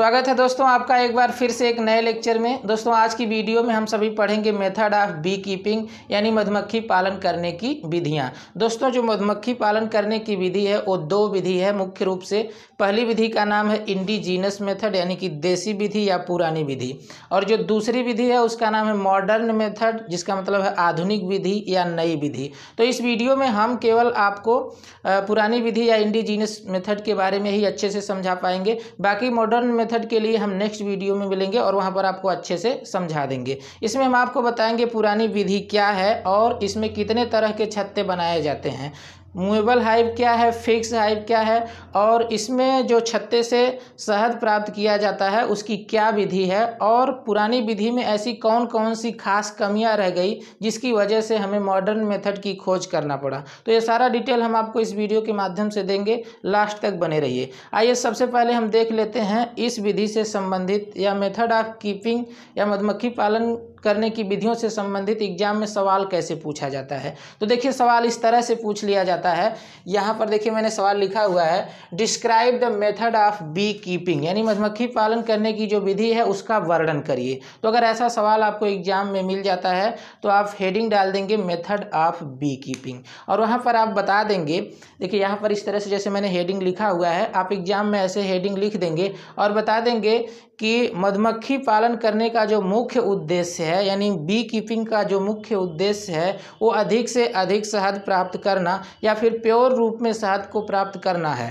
स्वागत है दोस्तों आपका एक बार फिर से एक नए लेक्चर में दोस्तों आज की वीडियो में हम सभी पढ़ेंगे मेथड ऑफ बी कीपिंग यानी मधुमक्खी पालन करने की विधियां दोस्तों जो मधुमक्खी पालन करने की विधि है वो दो विधि है मुख्य रूप से पहली विधि का नाम है इंडिजीनस मेथड यानी कि देसी विधि या पुरानी विधि और जो दूसरी विधि है उसका नाम है मॉडर्न मेथड जिसका मतलब है आधुनिक विधि या नई विधि तो इस वीडियो में हम केवल आपको पुरानी विधि या इंडिजीनस मेथड के बारे में ही अच्छे से समझा पाएंगे बाकी मॉडर्न मेथड के लिए हम नेक्स्ट वीडियो में मिलेंगे और वहाँ पर आपको अच्छे से समझा देंगे इसमें हम आपको बताएंगे पुरानी विधि क्या है और इसमें कितने तरह के छत्ते बनाए जाते हैं मूवेबल हाइव क्या है फिक्स हाइव क्या है और इसमें जो छत्ते से शहद प्राप्त किया जाता है उसकी क्या विधि है और पुरानी विधि में ऐसी कौन कौन सी खास कमियां रह गई जिसकी वजह से हमें मॉडर्न मेथड की खोज करना पड़ा तो ये सारा डिटेल हम आपको इस वीडियो के माध्यम से देंगे लास्ट तक बने रहिए आइए सबसे पहले हम देख लेते हैं इस विधि से संबंधित या मेथड ऑफ कीपिंग या मधुमक्खी पालन करने की विधियों से संबंधित एग्जाम में सवाल कैसे पूछा जाता है तो देखिए सवाल इस तरह से पूछ लिया जाता है यहाँ पर देखिए मैंने सवाल लिखा हुआ है describe the method of B keeping यानी मधुमक्खी पालन करने की जो विधि है उसका वर्णन करिए तो अगर ऐसा सवाल आपको एग्जाम में मिल जाता है तो आप हेडिंग डाल देंगे मेथड ऑफ बी कीपिंग और वहाँ पर आप बता देंगे देखिए यहाँ पर इस तरह से जैसे मैंने हेडिंग लिखा हुआ है आप एग्जाम में ऐसे हेडिंग लिख देंगे और बता देंगे कि मधुमक्खी पालन करने का जो मुख्य उद्देश्य है है यानी बी कीपिंग का जो मुख्य उद्देश्य है वो अधिक से अधिक शहद प्राप्त करना या फिर प्योर रूप में शहद को प्राप्त करना है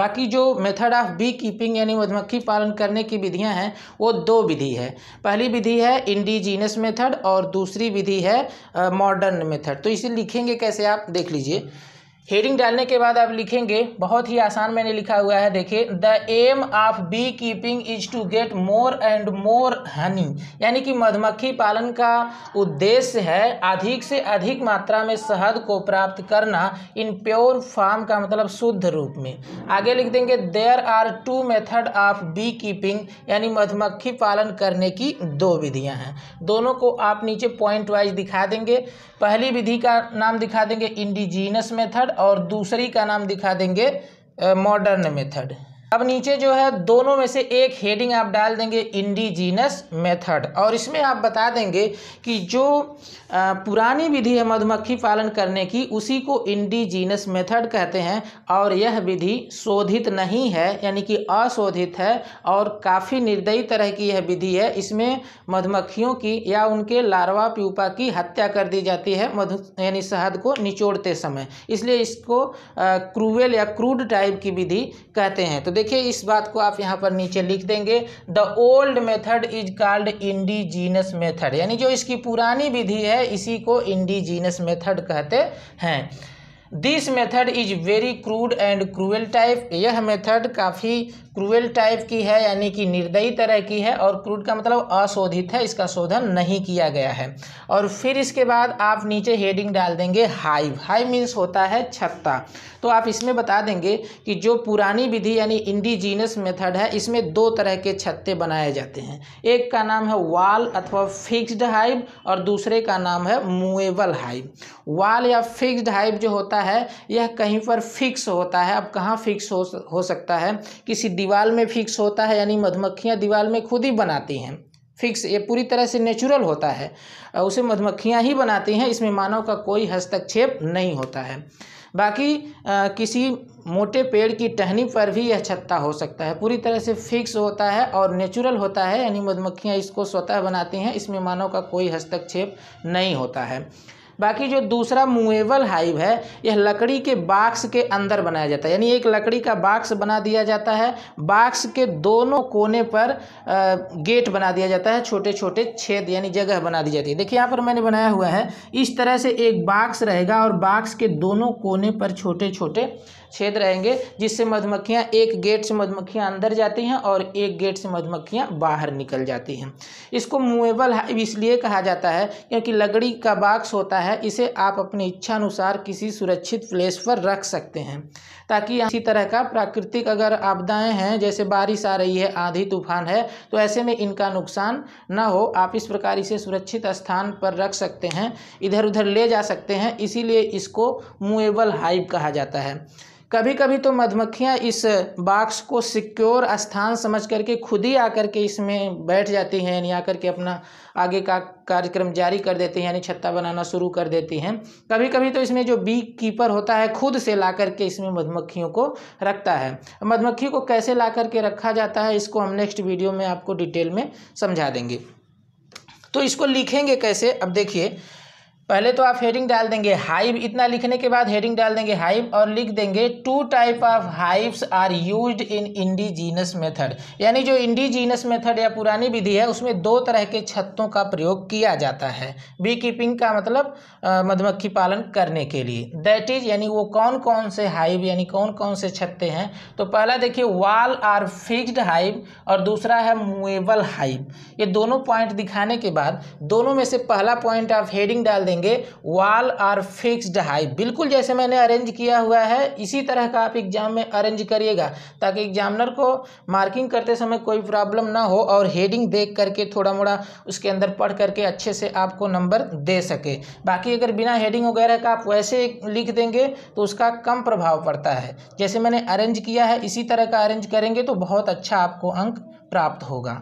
बाकी जो मेथड ऑफ बी कीपिंग यानी मधुमक्खी पालन करने की विधियां हैं वो दो विधि है पहली विधि है इंडिजीनस मेथड और दूसरी विधि है मॉडर्न मेथड तो इसे लिखेंगे कैसे आप देख लीजिए हेडिंग डालने के बाद आप लिखेंगे बहुत ही आसान मैंने लिखा हुआ है देखिए the aim of B keeping is to get more and more honey यानी कि मधुमक्खी पालन का उद्देश्य है अधिक से अधिक मात्रा में शहद को प्राप्त करना इन प्योर फार्म का मतलब शुद्ध रूप में आगे लिख देंगे there are two method of B keeping यानी मधुमक्खी पालन करने की दो विधियाँ हैं दोनों को आप नीचे पॉइंट वाइज दिखा देंगे पहली विधि का नाम दिखा देंगे इंडिजीनस मेथड और दूसरी का नाम दिखा देंगे मॉडर्न मेथड अब नीचे जो है दोनों में से एक हेडिंग आप डाल देंगे इंडिजीनस मेथड और इसमें आप बता देंगे कि जो पुरानी विधि है मधुमक्खी पालन करने की उसी को इंडिजीनस मेथड कहते हैं और यह विधि शोधित नहीं है यानी कि अशोधित है और काफ़ी निर्दयी तरह की यह विधि है इसमें मधुमक्खियों की या उनके लार्वा प्यूपा की हत्या कर दी जाती है मधु यानी शहद को निचोड़ते समय इसलिए इसको क्रूवेल या क्रूड टाइप की विधि कहते हैं तो देखिए इस बात को आप यहाँ पर नीचे लिख देंगे the old method is called indigenous method यानी जो इसकी पुरानी विधि है इसी को इंडिजीनस मेथड कहते हैं this method is very crude and cruel type यह मेथड काफ़ी क्रूएल टाइप की है यानी कि निर्दयी तरह की है और क्रूड का मतलब अशोधित है इसका शोधन नहीं किया गया है और फिर इसके बाद आप नीचे हेडिंग डाल देंगे हाइव हाइव मीन्स होता है छत्ता तो आप इसमें बता देंगे कि जो पुरानी विधि यानी इंडिजीनस मेथड है इसमें दो तरह के छत्ते बनाए जाते हैं एक का नाम है वाल अथवा फिक्स्ड हाइव और दूसरे का नाम है मूवेबल हाइव वाल या फिक्स्ड हाइव जो होता है होता है यह कहीं पर फिक्स होता है अब कहाँ फिक्स हो हो सकता है किसी दीवार में फिक्स होता है यानी मधुमक्खियाँ दीवार में खुद ही बनाती हैं फिक्स ये पूरी तरह से नेचुरल होता है उसे मधुमक्खियाँ ही बनाती हैं इसमें मानव का कोई हस्तक्षेप नहीं होता है बाकी आ, किसी मोटे पेड़ की टहनी पर भी यह छत्ता हो सकता है पूरी तरह से फिक्स होता है और नेचुरल होता है यानी मधुमक्खियाँ इसको स्वतः बनाती हैं इसमें मानव का कोई हस्तक्षेप नहीं होता है बाकी जो दूसरा मूवेबल हाइव है यह लकड़ी के बाक्स के अंदर बनाया जाता है यानी एक लकड़ी का बाक्स बना दिया जाता है बाक्स के दोनों कोने पर गेट बना दिया जाता है छोटे छोटे छेद यानी जगह बना दी जाती है देखिए यहाँ पर मैंने बनाया हुआ है इस तरह से एक बाक्स रहेगा और बाक्स के दोनों कोने पर छोटे छोटे छेद रहेंगे जिससे मधुमक्खियाँ एक गेट से मधुमक्खियाँ अंदर जाती हैं और एक गेट से मधुमक्खियाँ बाहर निकल जाती हैं इसको मूवेबल हाइव इसलिए कहा जाता है क्योंकि लकड़ी का बाक्स होता है इसे आप अपनी इच्छा अनुसार किसी सुरक्षित प्लेस पर रख सकते हैं ताकि इसी तरह का प्राकृतिक अगर आपदाएं हैं जैसे बारिश आ रही है आंधी तूफान है तो ऐसे में इनका नुकसान ना हो आप इस प्रकार इसे सुरक्षित स्थान पर रख सकते हैं इधर उधर ले जा सकते हैं इसीलिए इसको मूवेबल हाइव कहा जाता है कभी कभी तो मधुमक्खियाँ इस बाक्स को सिक्योर स्थान समझ करके खुद ही आकर के इसमें बैठ जाती हैं यानी आकर के अपना आगे का कार्यक्रम जारी कर देती हैं यानी छत्ता बनाना शुरू कर देती हैं कभी कभी तो इसमें जो बी कीपर होता है खुद से ला करके इसमें मधुमक्खियों को रखता है मधुमक्खी को कैसे ला करके रखा जाता है इसको हम नेक्स्ट वीडियो में आपको डिटेल में समझा देंगे तो इसको लिखेंगे कैसे अब देखिए पहले तो आप हेडिंग डाल देंगे हाइव इतना लिखने के बाद हेडिंग डाल देंगे हाइव और लिख देंगे two type of hives are used in indigenous method यानी जो इंडिजीनस मेथड या पुरानी विधि है उसमें दो तरह के छत्तों का प्रयोग किया जाता है बी कीपिंग का मतलब मधुमक्खी पालन करने के लिए दैट इज यानी वो कौन कौन से हाइव यानी कौन कौन से छत्ते हैं तो पहला देखिए वाल आर फिक्सड हाइव और दूसरा है मूवेबल हाइव ये दोनों पॉइंट दिखाने के बाद दोनों में से पहला पॉइंट आप हेडिंग डाल देंगे देंगे वाल आर फिक्स्ड हाई बिल्कुल जैसे मैंने अरेंज किया हुआ है इसी तरह का आप एग्जाम में अरेंज करिएगा ताकि एग्जामिनर को मार्किंग करते समय कोई प्रॉब्लम ना हो और हेडिंग देख करके थोड़ा मोड़ा उसके अंदर पढ़ करके अच्छे से आपको नंबर दे सके बाकी अगर बिना हेडिंग वगैरह का आप वैसे लिख देंगे तो उसका कम प्रभाव पड़ता है जैसे मैंने अरेंज किया है इसी तरह का अरेंज करेंगे तो बहुत अच्छा आपको अंक प्राप्त होगा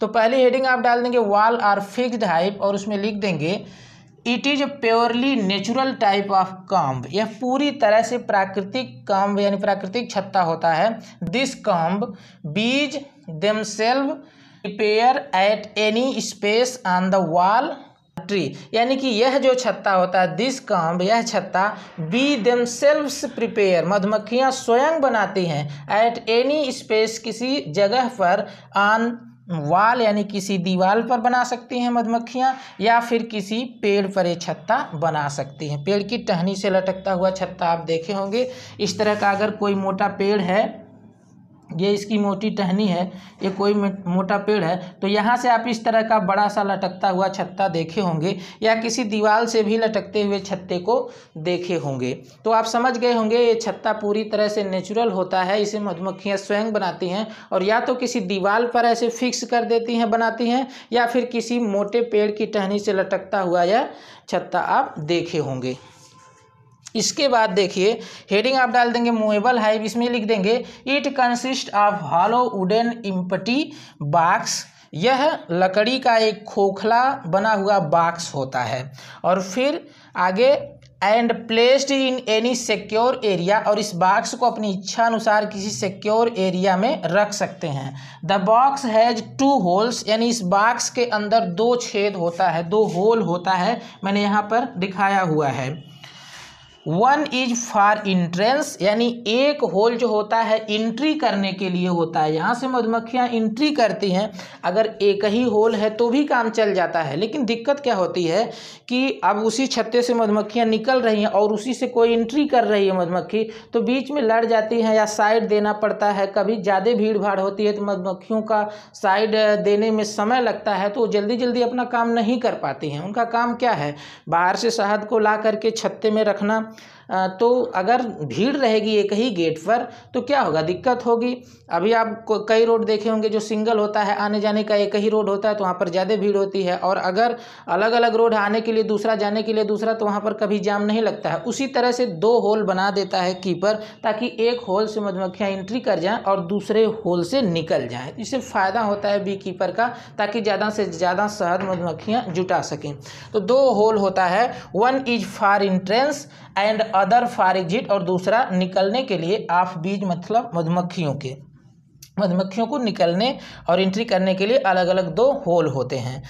तो पहली हेडिंग आप डाल देंगे वाल आर फिक्स्ड हाइप और उसमें लिख देंगे it is purely natural type of comb यह पूरी तरह से प्राकृतिक कॉम्ब यानी प्राकृतिक छत्ता होता है this comb bees self repair at any space on the wall tree यानी कि यह जो छत्ता होता है दिस काम्ब यह छत्ता बी देम सेल्व्स प्रिपेयर मधुमक्खियाँ स्वयं बनाती हैं एट एनी स्पेस किसी जगह पर ऑन वाल यानी किसी दीवाल पर बना सकती हैं मधुमक्खियाँ या फिर किसी पेड़ पर ये छत्ता बना सकती हैं पेड़ की टहनी से लटकता हुआ छत्ता आप देखे होंगे इस तरह का अगर कोई मोटा पेड़ है ये इसकी मोटी टहनी है ये कोई मोटा पेड़ है तो यहाँ से आप इस तरह का बड़ा सा लटकता हुआ छत्ता देखे होंगे या किसी दीवार से भी लटकते हुए छत्ते को देखे होंगे तो आप समझ गए होंगे ये छत्ता पूरी तरह से नेचुरल होता है इसे मधुमक्खियाँ स्वयं बनाती हैं और या तो किसी दीवार पर ऐसे फिक्स कर देती हैं बनाती हैं या फिर किसी मोटे पेड़ की टहनी से लटकता हुआ यह छत्ता आप देखे होंगे इसके बाद देखिए हेडिंग आप डाल देंगे मूवेबल हाइव इसमें लिख देंगे it consist of hollow wooden empty box यह लकड़ी का एक खोखला बना हुआ बाक्स होता है और फिर आगे and placed in any secure area और इस बाक्स को अपनी इच्छा अनुसार किसी सिक्योर एरिया में रख सकते हैं the box has two holes यानी इस बाक्स के अंदर दो छेद होता है दो होल होता है मैंने यहाँ पर दिखाया हुआ है वन इज फॉर इंट्रेंस यानी एक होल जो होता है इंट्री करने के लिए होता है यहाँ से मधुमक्खियाँ इंट्री करती हैं अगर एक ही होल है तो भी काम चल जाता है लेकिन दिक्कत क्या होती है कि अब उसी छत्ते से मधुमक्खियाँ निकल रही हैं और उसी से कोई इंट्री कर रही है मधुमक्खी तो बीच में लड़ जाती हैं या साइड देना पड़ता है कभी ज़्यादा भीड़ भाड़ होती है तो मधुमक्खियों का साइड देने में समय लगता है तो वो जल्दी जल्दी अपना काम नहीं कर पाती हैं उनका काम क्या है बाहर से शहद को ला करके छत्ते में रखना तो अगर भीड़ रहेगी एक ही गेट पर तो क्या होगा दिक्कत होगी अभी आप कई रोड देखे होंगे जो सिंगल होता है आने जाने का एक ही रोड होता है तो वहाँ पर ज़्यादा भीड़ होती है और अगर अलग अलग रोड आने के लिए दूसरा जाने के लिए दूसरा तो वहाँ पर कभी जाम नहीं लगता है उसी तरह से दो होल बना देता है कीपर ताकि एक होल से मधुमक्खियाँ एंट्री कर जाएँ और दूसरे होल से निकल जाएँ इससे फ़ायदा होता है बी कीपर का ताकि ज़्यादा से ज़्यादा शहद मधुमक्खियाँ जुटा सकें तो दो होल होता है one is for entrance and other for exit और दूसरा निकलने के लिए आफ बीज मतलब मधुमक्खियों के मधुमक्खियों को निकलने और एंट्री करने के लिए अलग अलग दो होल होते हैं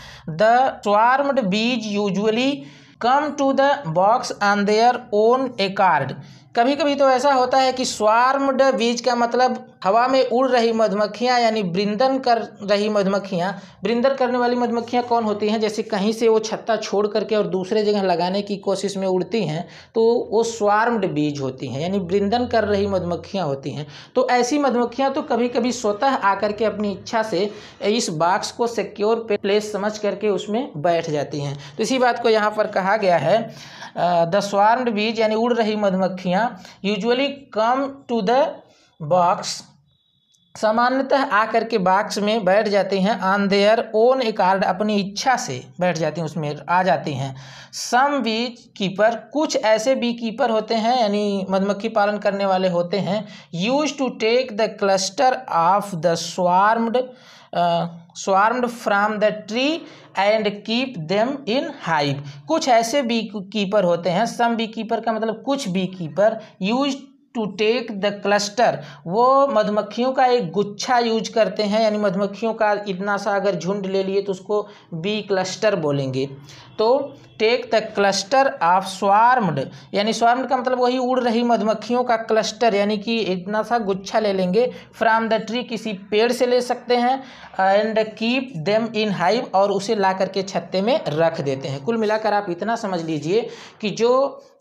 the swarmed bees usually come to the box on their own accord कभी कभी तो ऐसा होता है कि स्वार्म बीज का मतलब हवा में उड़ रही मधुमक्खियाँ यानी वृंदन कर रही मधुमक्खियाँ वृंदन करने वाली मधुमक्खियाँ कौन होती हैं जैसे कहीं से वो छत्ता छोड़ करके और दूसरे जगह लगाने की कोशिश में उड़ती हैं तो वो स्वार्म बीज होती हैं यानी वृंदन कर रही मधुमक्खियाँ होती हैं तो ऐसी मधुमक्खियाँ तो कभी कभी स्वतः आकर के अपनी इच्छा से इस बाक्स को सिक्योर प्लेस समझ करके उसमें बैठ जाती हैं तो इसी बात को यहाँ पर कहा गया है द स्वार्म्ड बीज यानी उड़ रही मधुमक्खियाँ usually come to the box सामान्यतः आकर के बाक्स में बैठ जाते हैं ऑन देयर ओन कार्ड अपनी इच्छा से बैठ जाती हैं उसमें आ जाती हैं सम बी कीपर कुछ ऐसे बी कीपर होते हैं यानी मधुमक्खी पालन करने वाले होते हैं use to take the cluster of the swarmed swarm from the tree and keep them in hive कुछ ऐसे बी कीपर होते हैं सम बी कीपर का मतलब कुछ beekeeper use to take the cluster वो मधुमक्खियों का एक गुच्छा यूज करते हैं यानी मधुमक्खियों का इतना सा अगर झुंड ले लिए तो उसको बी क्लस्टर बोलेंगे तो take the cluster of swarmed यानी स्वार्म्ड का मतलब वही उड़ रही मधुमक्खियों का क्लस्टर यानी कि इतना सा गुच्छा ले लेंगे फ्राम द ट्री किसी पेड़ से ले सकते हैं and keep them in hive और उसे ला करके छत्ते में रख देते हैं कुल मिलाकर आप इतना समझ लीजिए कि जो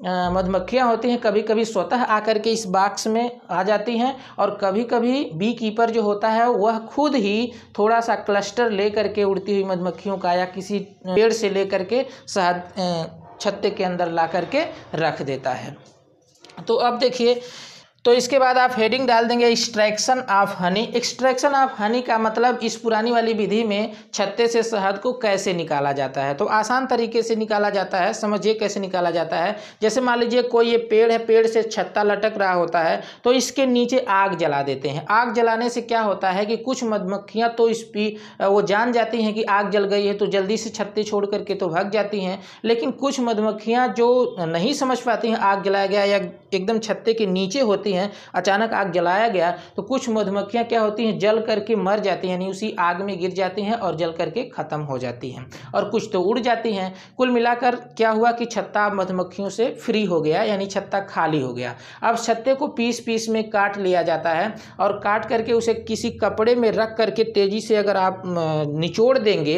मधुमक्खियाँ होती हैं कभी कभी स्वतः आकर के इस बाक्स में आ जाती हैं और कभी कभी बी कीपर जो होता है वह खुद ही थोड़ा सा क्लस्टर ले करके उड़ती हुई मधुमक्खियों का या किसी पेड़ से ले करके शहद छत्ते के अंदर ला करके रख देता है तो अब देखिए तो इसके बाद आप हेडिंग डाल देंगे extraction of honey extraction of honey का मतलब इस पुरानी वाली विधि में छत्ते से शहद को कैसे निकाला जाता है तो आसान तरीके से निकाला जाता है समझिए कैसे निकाला जाता है जैसे मान लीजिए कोई ये पेड़ है पेड़ से छत्ता लटक रहा होता है तो इसके नीचे आग जला देते हैं आग जलाने से क्या होता है कि कुछ मधुमक्खियाँ तो इस पी वो जान जाती हैं कि आग जल गई है तो जल्दी से छत्ते छोड़ करके तो भाग जाती हैं लेकिन कुछ मधुमक्खियाँ जो नहीं समझ पाती हैं आग जलाया गया या एकदम छत्ते के नीचे होती होती हैं अचानक आग जलाया गया तो कुछ मधुमक्खियाँ क्या होती हैं जल करके मर जाती हैं यानी उसी आग में गिर जाती हैं और जल करके ख़त्म हो जाती हैं और कुछ तो उड़ जाती हैं कुल मिलाकर क्या हुआ कि छत्ता मधुमक्खियों से फ्री हो गया यानी छत्ता खाली हो गया अब छत्ते को पीस पीस में काट लिया जाता है और काट करके उसे किसी कपड़े में रख करके तेज़ी से अगर आप निचोड़ देंगे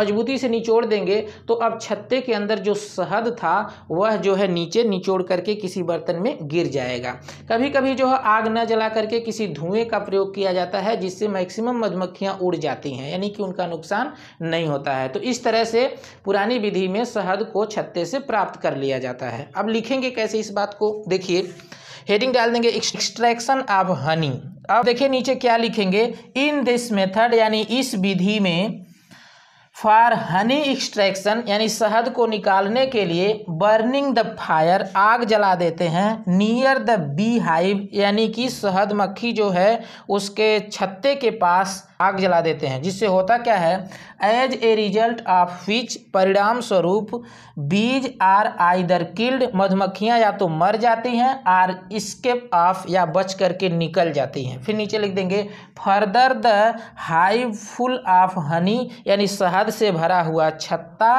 मजबूती से निचोड़ देंगे तो अब छत्ते के अंदर जो शहद था वह जो है नीचे निचोड़ करके किसी बर्तन में गिर जाएगा कभी कभी जो है आग न जला करके किसी धुएं का प्रयोग किया जाता है जिससे मैक्सिमम मधुमक्खियां उड़ जाती हैं यानी कि उनका नुकसान नहीं होता है तो इस तरह से पुरानी विधि में शहद को छत्ते से प्राप्त कर लिया जाता है अब लिखेंगे कैसे इस बात को देखिए हेडिंग डाल देंगे एक्सट्रैक्शन ऑफ हनी अब देखिए नीचे क्या लिखेंगे इन दिस मेथड यानी इस विधि में फॉर हनी एक्सट्रैक्शन यानी शहद को निकालने के लिए बर्निंग द फायर आग जला देते हैं नियर द बी हाइव यानी कि शहद मक्खी जो है उसके छत्ते के पास आग जला देते हैं जिससे होता क्या है as a result of which परिणाम स्वरूप बीज आर आइदर किल्ड मधुमक्खियाँ या तो मर जाती हैं आर स्केप ऑफ या बच करके निकल जाती हैं फिर नीचे लिख देंगे further the hive full of honey यानी शहद से भरा हुआ छत्ता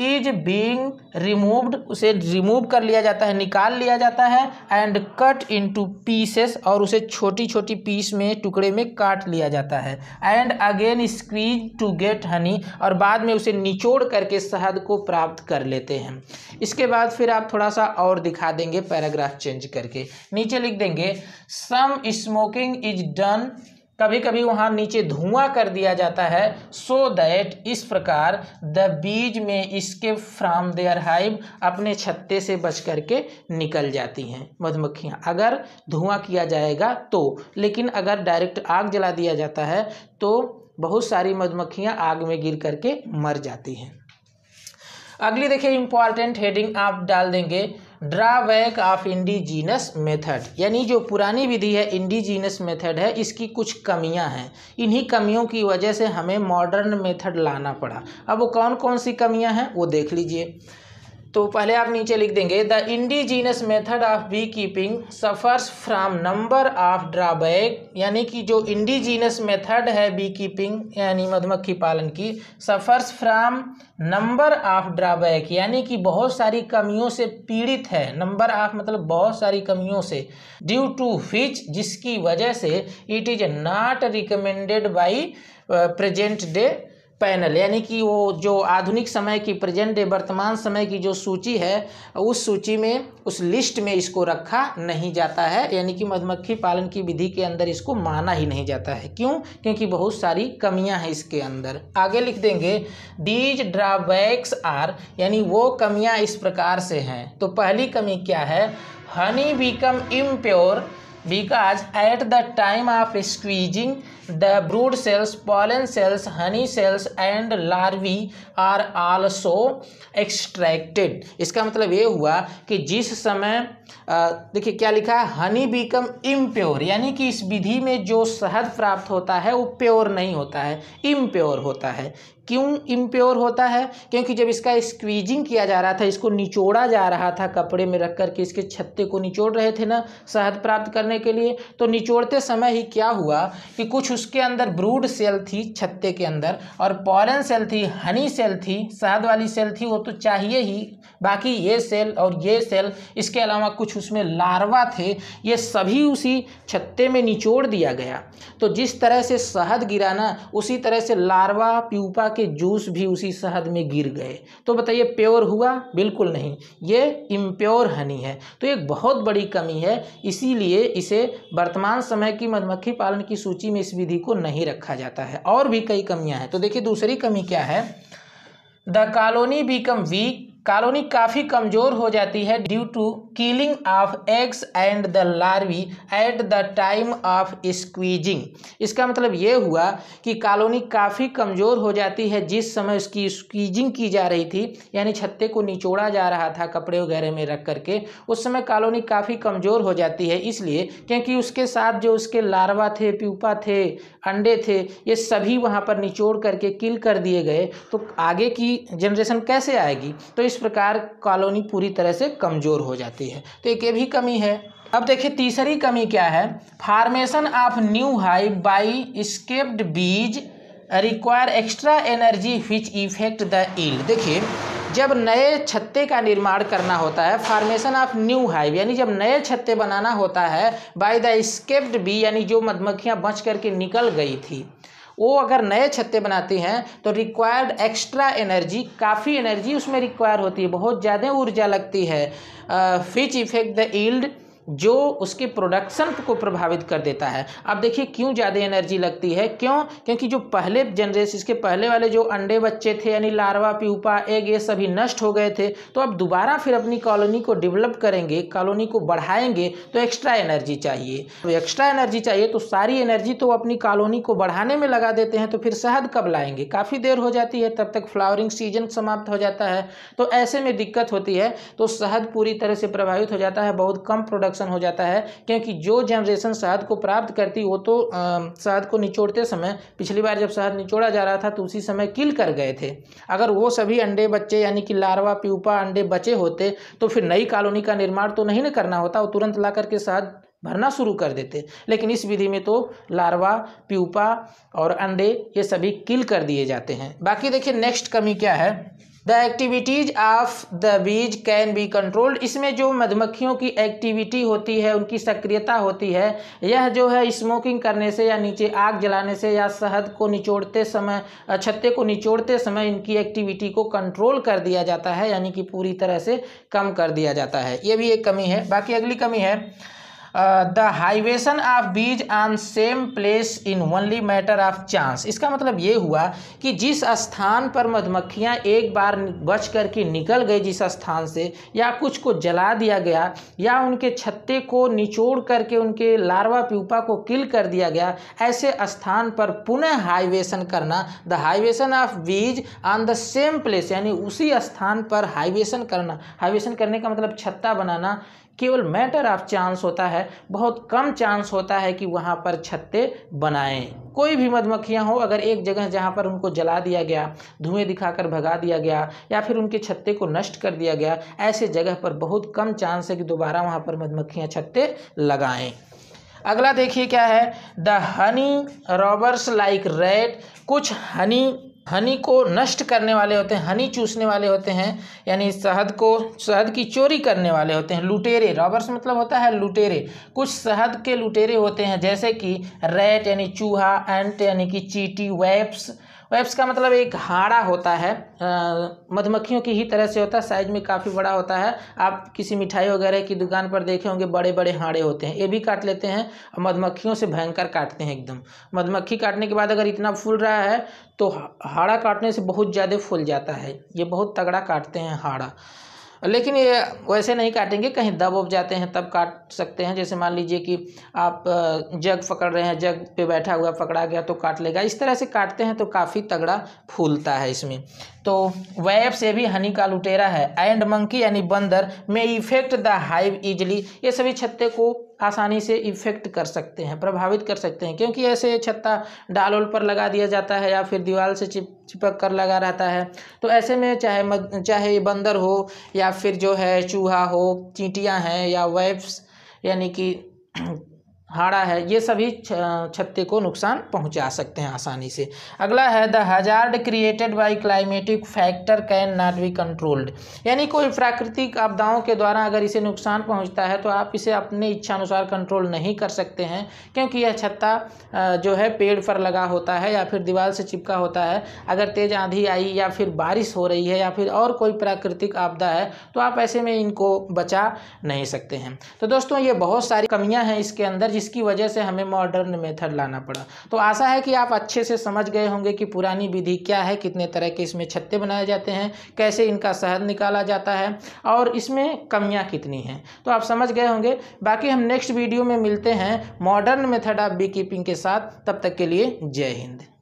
इज बींग रिमूव्ड उसे रिमूव कर लिया जाता है निकाल लिया जाता है एंड कट टू पीसेस और उसे छोटी छोटी पीस में टुकड़े में काट लिया जाता है and again squeeze to get honey और बाद में उसे निचोड़ करके शहद को प्राप्त कर लेते हैं इसके बाद फिर आप थोड़ा सा और दिखा देंगे पैराग्राफ चेंज करके नीचे लिख देंगे सम स्मोकिंग इज डन कभी कभी वहाँ नीचे धुआं कर दिया जाता है सो so दैट इस प्रकार द बीज में इसके फ्राम देयर हाइव अपने छत्ते से बच करके निकल जाती हैं मधुमक्खियाँ अगर धुआं किया जाएगा तो लेकिन अगर डायरेक्ट आग जला दिया जाता है तो बहुत सारी मधुमक्खियाँ आग में गिर करके मर जाती हैं अगली देखिए इंपॉर्टेंट हेडिंग आप डाल देंगे ड्राबैक ऑफ इंडिजीनस मेथड यानी जो पुरानी विधि है इंडिजीनस मेथड है इसकी कुछ कमियां हैं इन्हीं कमियों की वजह से हमें मॉडर्न मेथड लाना पड़ा अब वो कौन कौन सी कमियां हैं वो देख लीजिए तो पहले आप नीचे लिख देंगे the indigenous method of B beekeeping suffers from number of drawback यानी कि जो इंडिजीनस मेथड है बी कीपिंग यानी मधुमक्खी पालन की suffers from number of drawback यानी कि बहुत सारी कमियों से पीड़ित है नंबर ऑफ मतलब बहुत सारी कमियों से ड्यू टू विच जिसकी वजह से it is not recommended by present day panel यानी कि वो जो आधुनिक समय की प्रेजेंट डे वर्तमान समय की जो सूची है उस सूची में उस लिस्ट में इसको रखा नहीं जाता है यानी कि मधुमक्खी पालन की विधि के अंदर इसको माना ही नहीं जाता है क्यों क्योंकि बहुत सारी कमियां हैं इसके अंदर आगे लिख देंगे डीज ड्राबैक्स आर यानी वो कमियां इस प्रकार से हैं तो पहली कमी क्या है honey become impure because at the time of squeezing the brood cells pollen cells honey cells and larvae are also extracted इसका मतलब ये हुआ कि जिस समय देखिए क्या लिखा है हनी बिकम इम्प्योर यानी कि इस विधि में जो शहद प्राप्त होता है वो प्योर नहीं होता है इम्प्योर होता है क्यों इम्प्योर होता है क्योंकि जब इसका स्क्वीजिंग किया जा रहा था इसको निचोड़ा जा रहा था कपड़े में रख कर के इसके छत्ते को निचोड़ रहे थे ना शहद प्राप्त करने के लिए तो निचोड़ते समय ही क्या हुआ कि कुछ उसके अंदर ब्रूड सेल थी छत्ते के अंदर और पॉलन सेल थी हनी सेल थी शहद वाली सेल थी वो तो चाहिए ही बाकी ये सेल और ये सेल इसके अलावा कुछ उसमें लार्वा थे ये सभी उसी छत्ते में निचोड़ दिया गया तो जिस तरह से शहद गिराना उसी तरह से लार्वा प्यूपा के जूस भी उसी शहद में गिर गए तो बताइए प्योर हुआ बिल्कुल नहीं ये इम्प्योर हनी है तो एक बहुत बड़ी कमी है इसीलिए इसे वर्तमान समय की मधुमक्खी पालन की सूची में इस विधि को नहीं रखा जाता है और भी कई कमियां हैं तो देखिए दूसरी कमी क्या है the colony become weak colony काफ़ी कमज़ोर हो जाती है due to killing of eggs and the larvae at the time of squeezing इसका मतलब ये हुआ कि कॉलोनी काफ़ी कमज़ोर हो जाती है जिस समय उसकी स्क्वीजिंग की जा रही थी यानी छत्ते को निचोड़ा जा रहा था कपड़े वगैरह में रख करके उस समय कॉलोनी काफ़ी कमज़ोर हो जाती है इसलिए क्योंकि उसके साथ जो उसके लार्वा थे प्यूपा थे अंडे थे ये सभी वहाँ पर निचोड़ करके किल कर दिए गए तो आगे की जनरेशन कैसे आएगी तो इस इस प्रकार कॉलोनी पूरी तरह से कमज़ोर हो जाती है तो एक ये भी कमी है अब देखिए तीसरी कमी क्या है formation of new hive by escaped bees require extra energy which effect the yield देखिए जब नए छत्ते का निर्माण करना होता है फार्मेशन ऑफ न्यू हाइव यानी जब नए छत्ते बनाना होता है बाय द स्केप्ड बी यानी जो मधुमक्खियां बच करके निकल गई थी वो अगर नए छत्ते बनाते हैं तो रिक्वायर्ड एक्स्ट्रा एनर्जी काफ़ी एनर्जी उसमें रिक्वायर होती है बहुत ज़्यादा ऊर्जा लगती है फिच इफेक्ट द ईल्ड जो उसके प्रोडक्शन को प्रभावित कर देता है अब देखिए क्यों ज़्यादा एनर्जी लगती है क्यों क्योंकि जो पहले जनरेशन इसके पहले वाले जो अंडे बच्चे थे यानी लार्वा प्यूपा एग ये सभी नष्ट हो गए थे तो अब दोबारा फिर अपनी कॉलोनी को डेवलप करेंगे कॉलोनी को बढ़ाएंगे तो एक्स्ट्रा एनर्जी चाहिए तो एक्स्ट्रा एनर्जी चाहिए तो सारी एनर्जी तो अपनी कॉलोनी को बढ़ाने में लगा देते हैं तो फिर शहद कब लाएंगे काफ़ी देर हो जाती है तब तक फ्लावरिंग सीजन समाप्त हो जाता है तो ऐसे में दिक्कत होती है तो शहद पूरी तरह से प्रभावित हो जाता है बहुत कम प्रोडक्ट कंस्ट्रक्शन हो जाता है क्योंकि जो जनरेशन शहद को प्राप्त करती वो तो शहद को निचोड़ते समय पिछली बार जब शहद निचोड़ा जा रहा था तो उसी समय किल कर गए थे अगर वो सभी अंडे बच्चे यानी कि लार्वा प्यूपा अंडे बचे होते तो फिर नई कॉलोनी का निर्माण तो नहीं ना करना होता वो तुरंत ला करके शहद भरना शुरू कर देते लेकिन इस विधि में तो लार्वा प्यूपा और अंडे ये सभी किल कर दिए जाते हैं बाकी देखिए नेक्स्ट कमी क्या है the activities of the bees can be controlled इसमें जो मधुमक्खियों की एक्टिविटी होती है उनकी सक्रियता होती है यह जो है स्मोकिंग करने से या नीचे आग जलाने से या शहद को निचोड़ते समय छत्ते को निचोड़ते समय इनकी एक्टिविटी को कंट्रोल कर दिया जाता है यानी कि पूरी तरह से कम कर दिया जाता है ये भी एक कमी है बाकी अगली कमी है the hivation of bees on same place in only matter of chance इसका मतलब ये हुआ कि जिस स्थान पर मधुमक्खियाँ एक बार बच करके निकल गई जिस स्थान से या कुछ को जला दिया गया या उनके छत्ते को निचोड़ करके उनके लार्वा प्यूपा को किल कर दिया गया ऐसे स्थान पर पुनः हाइवेशन करना the hivation of bees on the same place यानी उसी स्थान पर हाइवेशन करना हाइवेशन करने का मतलब छत्ता बनाना केवल मैटर ऑफ चांस होता है बहुत कम चांस होता है कि वहाँ पर छत्ते बनाएं कोई भी मधुमक्खियाँ हो अगर एक जगह जहाँ पर उनको जला दिया गया धुएं दिखाकर भगा दिया गया या फिर उनके छत्ते को नष्ट कर दिया गया ऐसे जगह पर बहुत कम चांस है कि दोबारा वहाँ पर मधुमक्खियाँ छत्ते लगाएँ अगला देखिए क्या है the honey robbers like red कुछ हनी हनी को नष्ट करने वाले होते हैं हनी चूसने वाले होते हैं यानी शहद को शहद की चोरी करने वाले होते हैं लुटेरे रॉबर्स मतलब होता है लुटेरे कुछ शहद के लुटेरे होते हैं जैसे कि रैट यानी चूहा एंट यानी कि चीटी वेप्स वेब्स का मतलब एक हाड़ा होता है मधुमक्खियों की ही तरह से होता है साइज में काफ़ी बड़ा होता है आप किसी मिठाई वगैरह की दुकान पर देखे होंगे बड़े बड़े हाड़े होते हैं ये भी काट लेते हैं और मधुमक्खियों से भयंकर काटते हैं एकदम मधुमक्खी काटने के बाद अगर इतना फूल रहा है तो हाड़ा काटने से बहुत ज़्यादा फूल जाता है ये बहुत तगड़ा काटते हैं हाड़ा लेकिन ये वैसे नहीं काटेंगे कहीं दब उब जाते हैं तब काट सकते हैं जैसे मान लीजिए कि आप जग पकड़ रहे हैं जग पे बैठा हुआ पकड़ा गया तो काट लेगा इस तरह से काटते हैं तो काफ़ी तगड़ा फूलता है इसमें तो वैब से भी हनी का लुटेरा है एंड मंकी यानी बंदर में इफेक्ट द हाइव इजली ये सभी छत्ते को आसानी से इफेक्ट कर सकते हैं प्रभावित कर सकते हैं क्योंकि ऐसे छत्ता डाल उल पर लगा दिया जाता है या फिर दीवार से चिप चिपक कर लगा रहता है तो ऐसे में चाहे मद, चाहे बंदर हो या फिर जो है चूहा हो चीटियाँ हैं या वेब्स यानी कि हाड़ा है ये सभी छत्ते को नुकसान पहुंचा सकते हैं आसानी से अगला है the hazard created by climatic factor can not be controlled यानी कोई प्राकृतिक आपदाओं के द्वारा अगर इसे नुकसान पहुंचता है तो आप इसे अपने इच्छानुसार कंट्रोल नहीं कर सकते हैं क्योंकि यह छत्ता जो है पेड़ पर लगा होता है या फिर दीवार से चिपका होता है अगर तेज़ आंधी आई या फिर बारिश हो रही है या फिर और कोई प्राकृतिक आपदा है तो आप ऐसे में इनको बचा नहीं सकते हैं तो दोस्तों ये बहुत सारी कमियाँ हैं इसके अंदर जिसकी वजह से हमें मॉडर्न मेथड लाना पड़ा तो आशा है कि आप अच्छे से समझ गए होंगे कि पुरानी विधि क्या है कितने तरह के इसमें छत्ते बनाए जाते हैं कैसे इनका शहद निकाला जाता है और इसमें कमियाँ कितनी हैं तो आप समझ गए होंगे बाकी हम नेक्स्ट वीडियो में मिलते हैं modern method of B beekeeping के साथ तब तक के लिए जय हिंद